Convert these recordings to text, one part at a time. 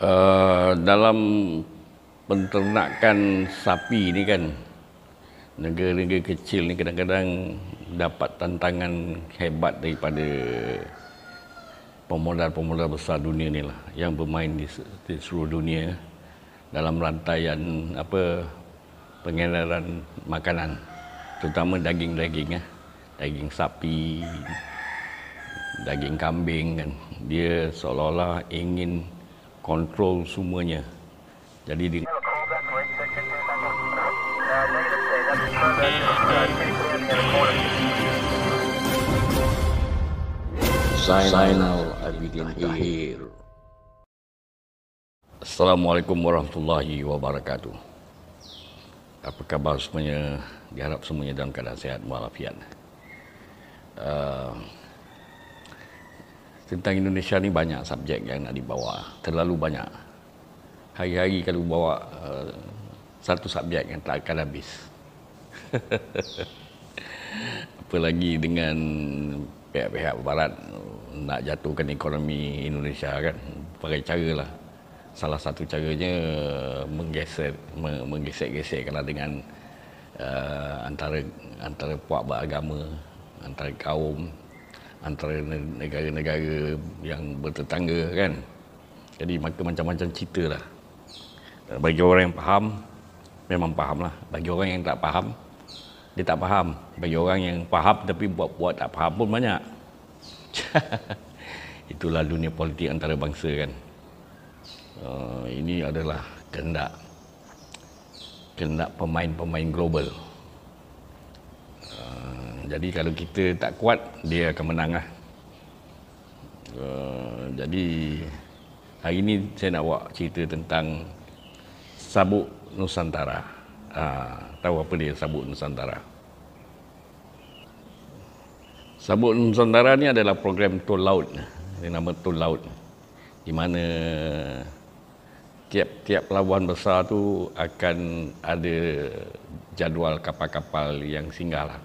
Eh, dalam penternakan sapi ni kan negara-negara kecil ni kadang-kadang dapat tantangan hebat daripada pemodal-pemodal besar dunia ni lah yang bermain di, di seluruh dunia dalam rantaian apa pengedaran makanan terutama daging-daging eh. daging sapi daging kambing kan dia seolah-olah ingin kontrol semuanya. Jadi di Zainal Abidin Ihir. Assalamualaikum warahmatullahi wabarakatuh. Apa khabar semuanya? Diharap semuanya dalam keadaan sehat walafiat. Uh, tentang Indonesia ni banyak subjek yang nak dibawa terlalu banyak hari-hari kalau bawa uh, satu subjek yang tak akan habis apalagi dengan pihak-pihak barat nak jatuhkan ekonomi Indonesia kan pakai cara lah salah satu caranya eh, menggeser menggesek-gesekkanlah dengan uh, antara antara puak beragama antara kaum antara negara-negara yang bertetangga kan jadi maka macam-macam cerita lah eh, bagi orang yang faham memang faham lah bagi orang yang tak faham dia tak faham bagi orang yang faham tapi buat-buat tak faham pun banyak itulah dunia politik antara bangsa kan uh, ini adalah kendak kendak pemain-pemain global jadi kalau kita tak kuat dia akan menang lah uh, jadi hari ini saya nak buat cerita tentang sabuk Nusantara ha, tahu apa dia sabuk Nusantara sabuk Nusantara ni adalah program tol laut dia nama tol laut di mana tiap-tiap pelabuhan besar tu akan ada jadual kapal-kapal yang singgah lah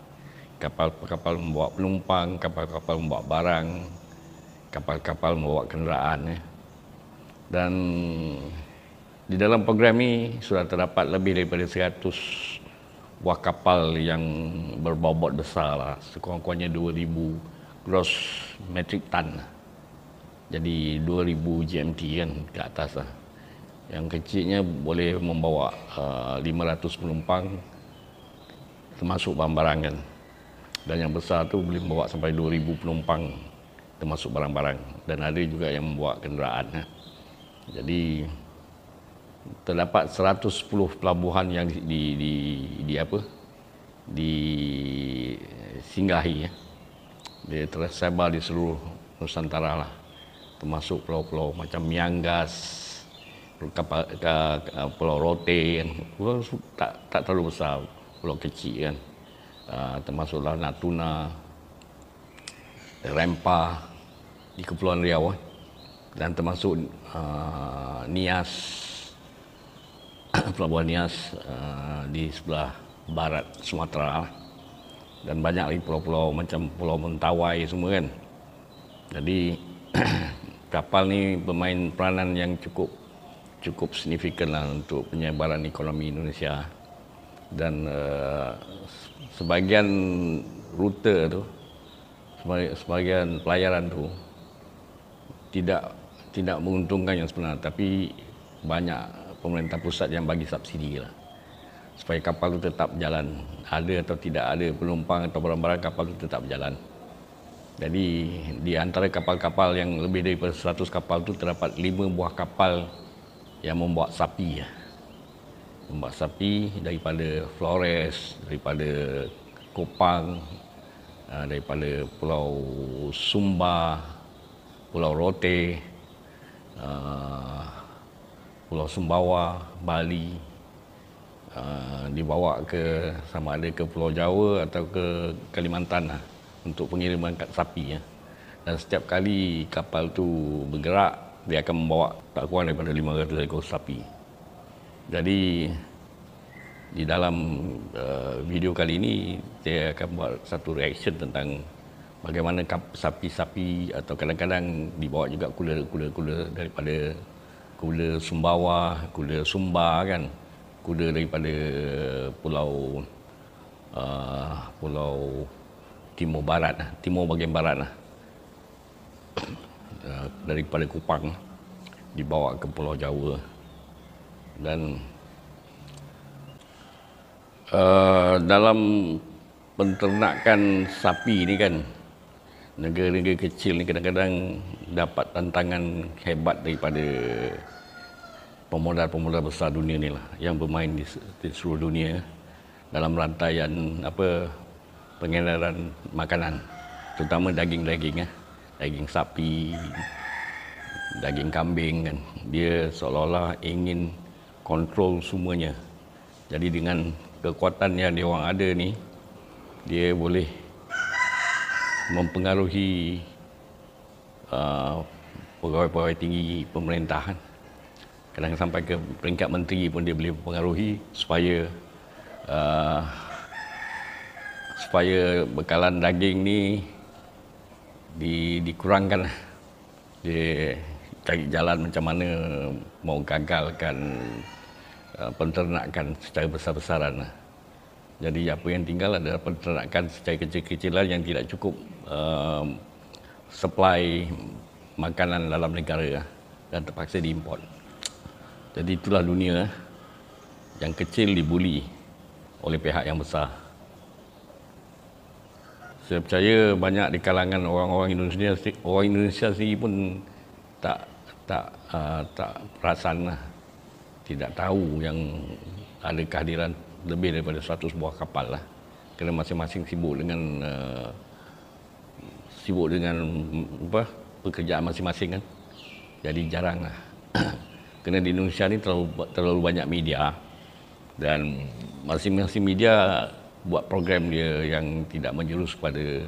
kapal-kapal membawa penumpang, kapal-kapal membawa barang, kapal-kapal membawa kenderaan. Ya. Dan di dalam program ini sudah terdapat lebih daripada 100 buah kapal yang berbobot besar lah. Sekurang-kurangnya 2,000 gross metric ton. Jadi 2,000 GMT kan ke atas lah. Yang kecilnya boleh membawa uh, 500 penumpang termasuk barang-barang kan dan yang besar tu boleh membawa sampai 2000 penumpang termasuk barang-barang dan ada juga yang membawa kenderaan eh. jadi terdapat 110 pelabuhan yang di di di, di apa di singgahi ya. Dia tersebar di seluruh Nusantara lah. Termasuk pulau-pulau macam Miangas, eh, Pulau Rote kan. Pulau tak tak terlalu besar, pulau kecil kan. Ah, termasuklah Natuna, Rempah di Kepulauan Riau eh. dan termasuk uh, Nias Pelabuhan Nias uh, di sebelah barat Sumatera eh. dan banyak lagi pulau-pulau macam Pulau Mentawai semua kan jadi kapal ni bermain peranan yang cukup cukup signifikan lah untuk penyebaran ekonomi Indonesia dan uh, eh, sebagian rute tu sebagian pelayaran tu tidak tidak menguntungkan yang sebenarnya tapi banyak pemerintah pusat yang bagi subsidi lah supaya kapal tu tetap jalan ada atau tidak ada penumpang atau barang-barang kapal tu tetap jalan jadi di antara kapal-kapal yang lebih daripada 100 kapal tu terdapat 5 buah kapal yang membawa sapi lah lembah sapi daripada Flores daripada Kupang ah, daripada Pulau Sumba Pulau Rote ah, Pulau Sumbawa Bali ah, dibawa ke sama ada ke Pulau Jawa atau ke Kalimantan lah untuk pengiriman kat sapi ya. Dan setiap kali kapal tu bergerak, dia akan membawa tak kurang daripada 500 ekor sapi. Jadi di dalam uh, video kali ini saya akan buat satu reaction tentang bagaimana sapi-sapi atau kadang-kadang dibawa juga kula-kula-kula daripada kula Sumbawa, kula Sumba kan. Kula daripada pulau uh, pulau timur barat lah. timur bagian barat lah. Uh, daripada Kupang dibawa ke Pulau Jawa dan uh, dalam penternakan sapi ni kan negara-negara kecil ni kadang-kadang dapat tantangan hebat daripada pemodal-pemodal besar dunia ni lah yang bermain di, di seluruh dunia dalam rantaian apa pengedaran makanan terutama daging-daging eh. daging sapi daging kambing kan dia seolah-olah ingin Kontrol semuanya. Jadi dengan kekuatan yang dia orang ada ni, dia boleh mempengaruhi uh, pegawai-pegawai tinggi pemerintahan. Kadang-kadang sampai ke peringkat menteri pun dia boleh mempengaruhi supaya uh, supaya bekalan daging ni di, dikurangkan. Lah. Dia cari jalan macam mana mau gagalkan uh, penternakan secara besar-besaran. Jadi apa yang tinggal adalah penternakan secara kecil-kecilan lah yang tidak cukup uh, supply makanan dalam negara lah dan terpaksa diimport. Jadi itulah dunia yang kecil dibuli oleh pihak yang besar. Saya percaya banyak di kalangan orang-orang Indonesia, orang Indonesia sendiri pun tak tak uh, tak perasan lah. Tidak tahu yang ada kehadiran lebih daripada 100 buah kapal lah. Kena masing-masing sibuk dengan uh, sibuk dengan mm, apa pekerjaan masing-masing kan. Jadi jarang lah. Kena di Indonesia ni terlalu terlalu banyak media dan masing-masing media buat program dia yang tidak menjurus kepada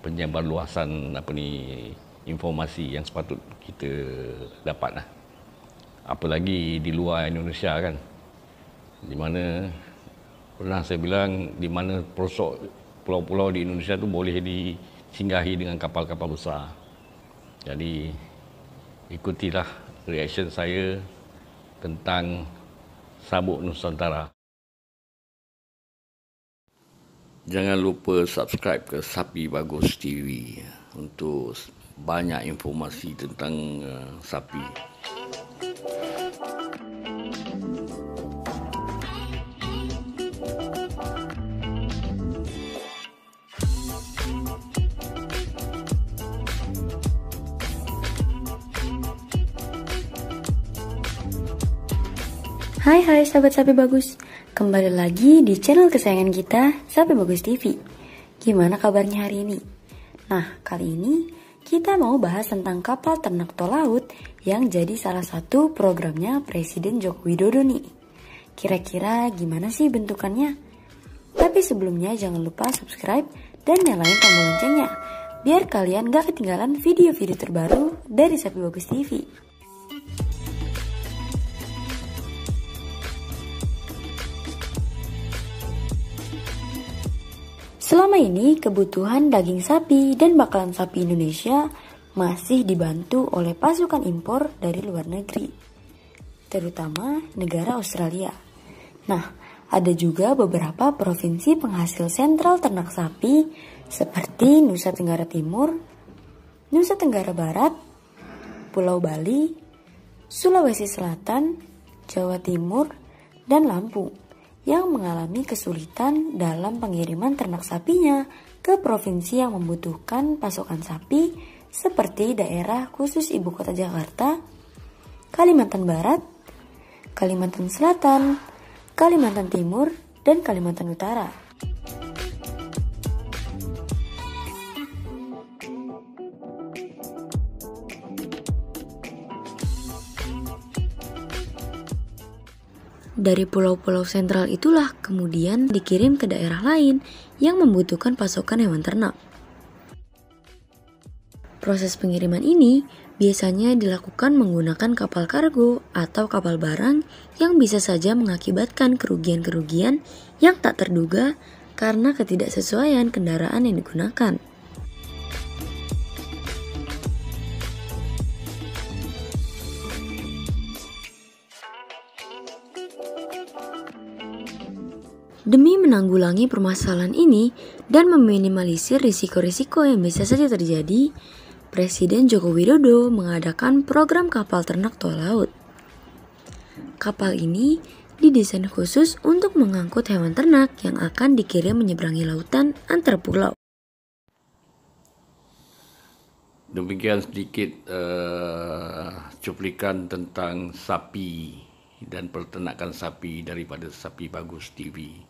penyebar luasan apa ni informasi yang sepatut kita dapat lah. Apalagi di luar Indonesia kan. Di mana pernah saya bilang di mana prosok pulau-pulau di Indonesia tu boleh disinggahi dengan kapal-kapal besar. Jadi ikutilah reaction saya tentang sabuk Nusantara. Jangan lupa subscribe ke Sapi Bagus TV ya, untuk banyak informasi tentang uh, sapi. Hai hai sahabat sapi bagus, kembali lagi di channel kesayangan kita Sapi Bagus TV. Gimana kabarnya hari ini? Nah, kali ini kita mau bahas tentang kapal ternak tol laut yang jadi salah satu programnya Presiden Joko Widodo nih. Kira-kira gimana sih bentukannya? Tapi sebelumnya jangan lupa subscribe dan nyalain tombol loncengnya biar kalian gak ketinggalan video-video terbaru dari Sapi Bagus TV. Selama ini, kebutuhan daging sapi dan bakalan sapi Indonesia masih dibantu oleh pasukan impor dari luar negeri, terutama negara Australia. Nah, ada juga beberapa provinsi penghasil sentral ternak sapi seperti Nusa Tenggara Timur, Nusa Tenggara Barat, Pulau Bali, Sulawesi Selatan, Jawa Timur, dan Lampung yang mengalami kesulitan dalam pengiriman ternak sapinya ke provinsi yang membutuhkan pasokan sapi seperti daerah khusus ibu kota Jakarta, Kalimantan Barat, Kalimantan Selatan, Kalimantan Timur, dan Kalimantan Utara. Dari pulau-pulau sentral itulah kemudian dikirim ke daerah lain yang membutuhkan pasokan hewan ternak. Proses pengiriman ini biasanya dilakukan menggunakan kapal kargo atau kapal barang yang bisa saja mengakibatkan kerugian-kerugian yang tak terduga karena ketidaksesuaian kendaraan yang digunakan. demi menanggulangi permasalahan ini dan meminimalisir risiko-risiko yang bisa saja terjadi, Presiden Joko Widodo mengadakan program kapal ternak tol laut. Kapal ini didesain khusus untuk mengangkut hewan ternak yang akan dikirim menyeberangi lautan antar pulau. Demikian sedikit uh, cuplikan tentang sapi dan peternakan sapi daripada Sapi Bagus TV.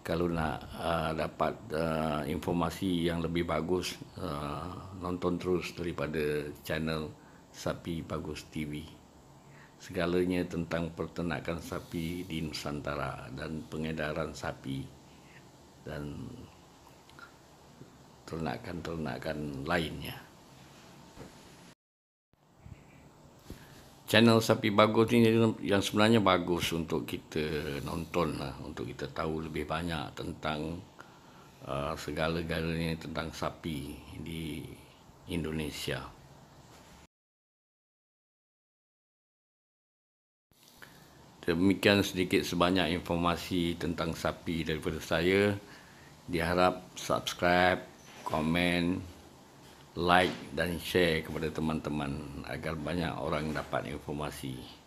kalau nak uh, dapat uh, informasi yang lebih bagus uh, nonton terus daripada channel Sapi Bagus TV segalanya tentang pertenakan sapi di Nusantara dan pengedaran sapi dan ternakan-ternakan lainnya channel Sapi Bagus ni yang sebenarnya bagus untuk kita nonton lah, untuk kita tahu lebih banyak tentang uh, segala-galanya tentang sapi di Indonesia. Demikian sedikit sebanyak informasi tentang sapi daripada saya. Diharap subscribe, komen, like dan share kepada teman-teman agar banyak orang dapat informasi.